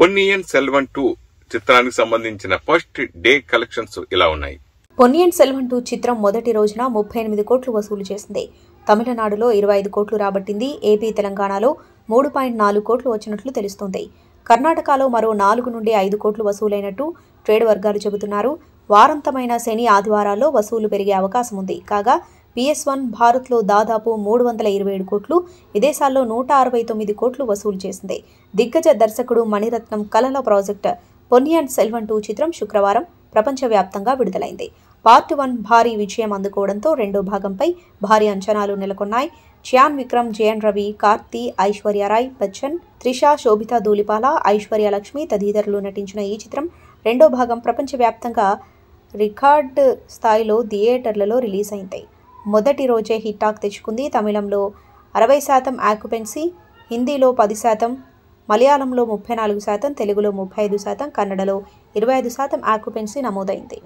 Ponniyin Selvan two చిత్రానికి సంబంధించిన first day collections ఇలా ఉన్నాయి పొన్నియన్ సెల్వన్ టూ చిత్రం మొదటి రోజున ముప్పై ఎనిమిది కోట్లు వసూలు చేసింది తమిళనాడులో ఇరవై ఐదు కోట్లు రాబట్టింది ఏపీ తెలంగాణలో మూడు పాయింట్ నాలుగు కోట్లు వచ్చినట్లు తెలుస్తోంది కర్ణాటకలో మరో నాలుగు నుండి ఐదు కోట్లు వసూలైనట్టు ట్రేడ్ వర్గాలు చెబుతున్నారు వారంతమైన శని ఆదివారాల్లో వసూలు పెరిగే అవకాశం ఉంది కాగా పిఎస్ వన్ భారత్లో దాదాపు మూడు వందల ఇరవై ఏడు కోట్లు విదేశాల్లో నూట అరవై తొమ్మిది కోట్లు వసూలు చేసింది దిగ్గజ దర్శకుడు మణిరత్నం కలల ప్రాజెక్ట్ అండ్ సెల్వన్ టూ చిత్రం శుక్రవారం ప్రపంచవ్యాప్తంగా విడుదలైంది పార్ట్ వన్ భారీ విజయం అందుకోవడంతో రెండో భాగంపై భారీ అంచనాలు నెలకొన్నాయి చ్యాన్ విక్రమ్ జయన్ రవి కార్తీ రాయ్ బచ్చన్ త్రిష శోభిత ధూలిపాల ఐశ్వర్య లక్ష్మి తదితరులు నటించిన ఈ చిత్రం రెండో భాగం ప్రపంచవ్యాప్తంగా రికార్డ్ స్థాయిలో థియేటర్లలో రిలీజ్ అయింది మొదటి రోజే హిట్టాక్ తెచ్చుకుంది తమిళంలో అరవై శాతం ఆక్యుపెన్సీ హిందీలో పది శాతం మలయాళంలో ముప్పై నాలుగు శాతం తెలుగులో ముప్పై ఐదు శాతం కన్నడలో ఇరవై ఐదు శాతం ఆక్యుపెన్సీ నమోదైంది